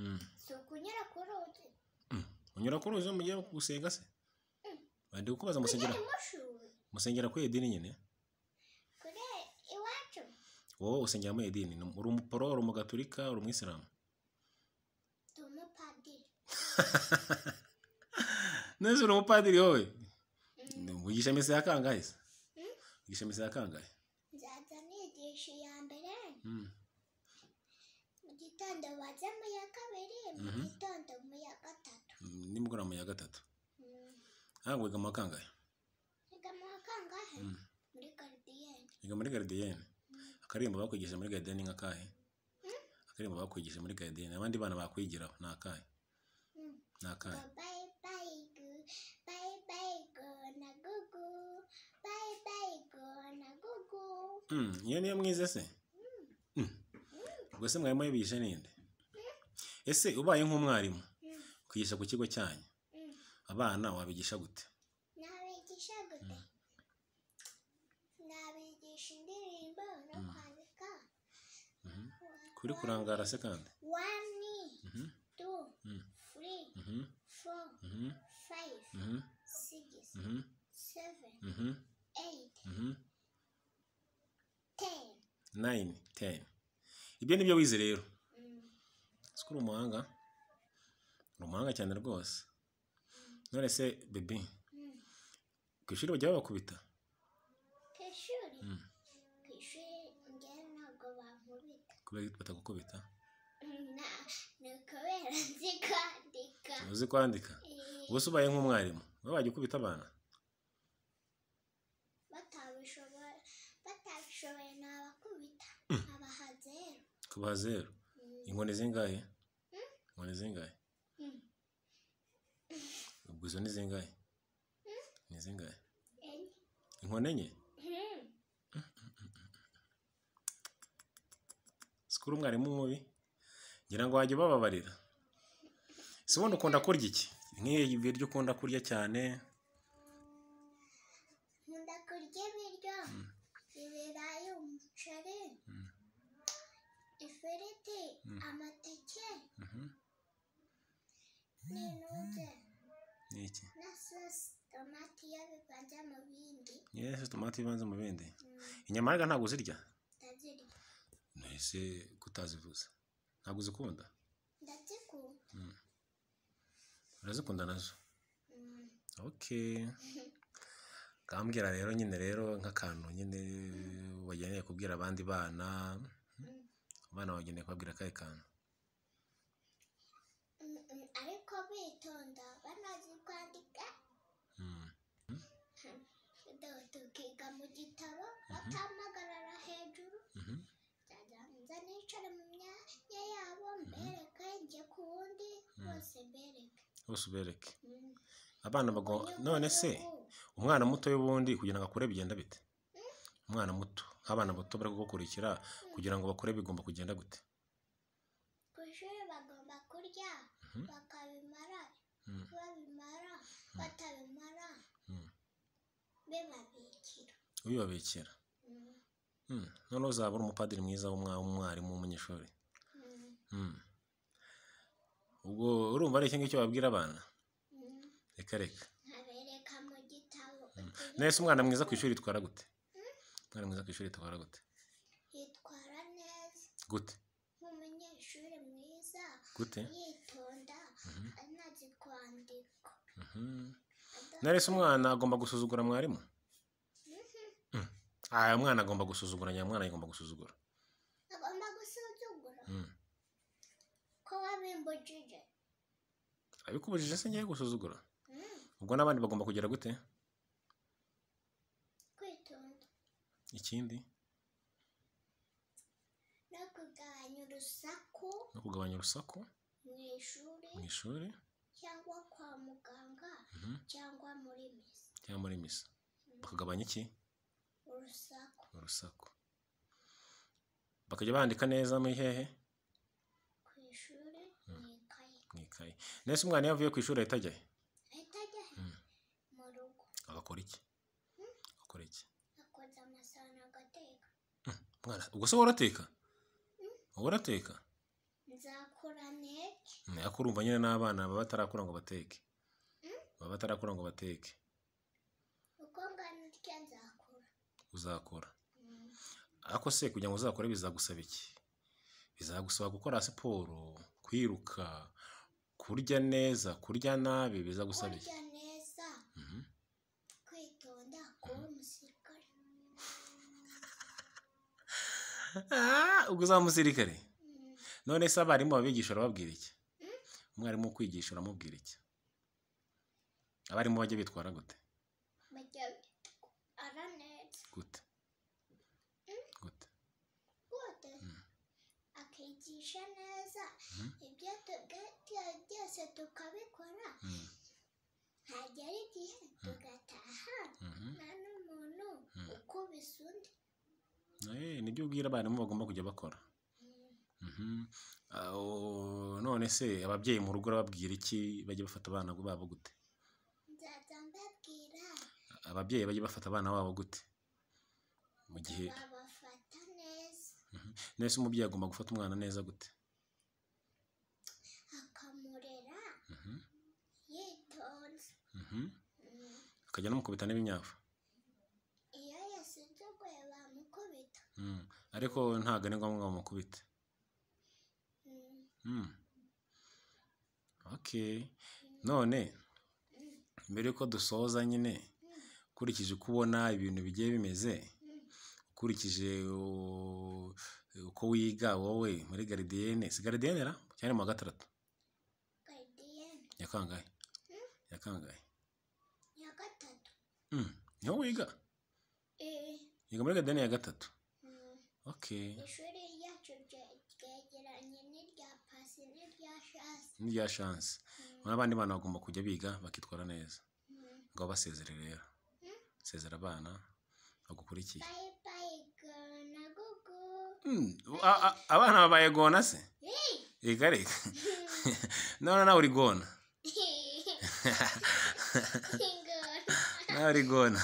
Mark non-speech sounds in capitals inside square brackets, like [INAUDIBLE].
Mm. si ukunyura ku ruzi mm. unyura ku ruzi mugiye gusenga se bari mm. kukubaza musengera musengera kuri idini nyine kuri iwacu wowe usengera muri idini uri umuporo uri umugaturika uri umwisilamu uri umupadiri [LAUGHS] neza uri umupadiri wowe wigisha misa ya kangahe se wigisha misa ya kangahe nzaza nigisha iya mbere mu gitondo baze mu ya kabiri mu gitondo mu ya gatatu nimugoroba mu ya gatatu ntabwo wiga mu wa kangahe wiga mu wa kangahe muri garidiyene wiga muri garidiyene akaririmbo bakwigishije muri garidiyene ni akahe akaririmbo bakwigisha muri garidiyene abandi bana bakwigiraho ni akahe ni akahe iyo niyo mwize se ubwo hmm. hmm. hmm. se mwarimu yibigisha ninde Ese ubaye nk'umwarimu hmm. kwigisha ku kigo cyanyu hmm. abana wabigisha gute nabigisha gute hmm. nabigisha indirimbo no kwandika kuri kurangara se kandi wani tu furi fo fayive sigisi seveni eyiti teni nayini teni ibyo ni byo wize rero uri umuhanga uri umuhanga cyane rwose none se bebi ku ishuri bajya babakubita ku ishuri hmm. ku ishuri njyewe ntabwo bankubita kubera batagukubita hmm, ni kubera nzi kwandika uzi kwandika eh. ubusa ubaye nk'umwarimu wowe wajya ukubita abana batabishoboye ntabakubita hmm. abaha zeru kubaha zeru inkoni zingahe Ngo hmm. ni zingahe? Ubwo hmm? izo ni zingahe? Ni zingahe? Enye. Inkoni enye? Hmm. Sikuri umwarimu mubi, ngira ngo wajya ubababarira. Ese ubundi ukunda kurya iki? Nk'ibi biryo ukunda kurya cyane? Nkunda kurya ibiryo, ibirayi, umuceri, ifiriti, amateke. Mhm. Ni iki tomati ivanze mu bindi mm. inyama rega ntabwo uzirya ntese kutazivuza ntabwo uzikunda mm. urazikunda nazo mm. oke kambwira rero nyine rero nk'akantu nyine wageneye kubwira abandi bana abana wageneye kubabwira akahe kantu bitonda banazi kwandika tukiga mu gitabo batamagarara hejuru nza nicara mu myanya yabo mbereke njye ku wundi bose mbereke bose ubereke abana none se umwana muto y'ubundi kugira ngo akure bigenda bite umwana muto nk'abana bato bari kugukurikira kugira ngo bakure bigomba kugenda gute ku ishuri bagomba kurya bakabimara babimara batabimara bibabikira ubibabikira noneho uzaba umupadiri mwiza w'umwarimu w'umunyeshuri ubwo urumva ari iki ngicyo wabwira abana reka reka nese umwana mwiza ku ishuri itwara gute umwana mwiza ku ishuri itwara gute yitwara neza gute nk'umunyeshuri mwiza gute yitonda anazi kwandika mm-hmm. narese umwana agomba gusuzugura mwarimu mm-hmm. Mm-hmm. aya mwana agomba gusuzugura nyamwana agomba gusuzugura agomba gusuzugura mm. ko wabimbujije abikubujije se ngiye gusuzugura mm. ubwo n'abandi bagomba kugera gute ikindi urusaku no kugabanya urusaku mu ishuri mu ishuri cyangwa kwa muganga mhm. cyangwa muri misa cyangwa muri misa mhm. bakagabanya iki urusaku urusaku bakajya bandika neza muri hehe ku ishuri mhm. mu ikayi mu ikayi nese umwana iyo avuye ku ishuri ahita ajya he ahita ajya he mu rugo agakora iki hmm? agakora iki akoza amasahani agateka ubwo se worateka urateka nzakora nteke ariko urumva nyine n'abana baba batarakura ngo bateke baba batarakura ngo bateke uko ngana utya nzakora uzakora ariko se kugira ngo uzakore bizagusaba iki bizagusaba gukora siporo kwiruka kurya neza kurya nabi bizagusaba iki Ah, ubwo uzaba umusirikare none se abarimu babigisha urababwira iki umwarimu wo kwigisha uramubwira iki abarimu bajya bitwara gute hmm? gute gute hmm. akigisha neza hmm. ibyo byose tukabikora hagera igihe tugataha nta n'umuntu uko bisundi Eh, nibyo ubwira abarimu bagomba kujya bakora mhm. none se ababyeyi mu rugo urababwira iki bajya bafata abana babo gute ababyeyi bajya bafata abana babo gute mu gihe neza mhm. umubyeyi agomba gufata umwana neza gute akamurera mhm. yitonze mm. akajya anamukubita n'ibinyafu ariko ntabwo ari ngombwa bamukubite hmm. none mbere y'uko dusoza nyine ukurikije uko ubona ibintu bigiye bimeze ukurikije uko wiga wowe muri garidiyene si garidiyene ra cyangwa mu wa gatandatu yakangaye hmm? yakangaye niho wiga yiga muri garidiyene ya gatatu hmm. ishuri ryacu ryegeranye n'irya Pasi n'irya Shansi n'irya Shansi hmm. n'abandi bana bagomba kujya biga bakitwara neza hmm. ngo basezere rero hmm? sezera abana bagukurikiye abana babaye gona se reka reka [LAUGHS] none nawe uri gona [LAUGHS] [LAUGHS] nawe uri gona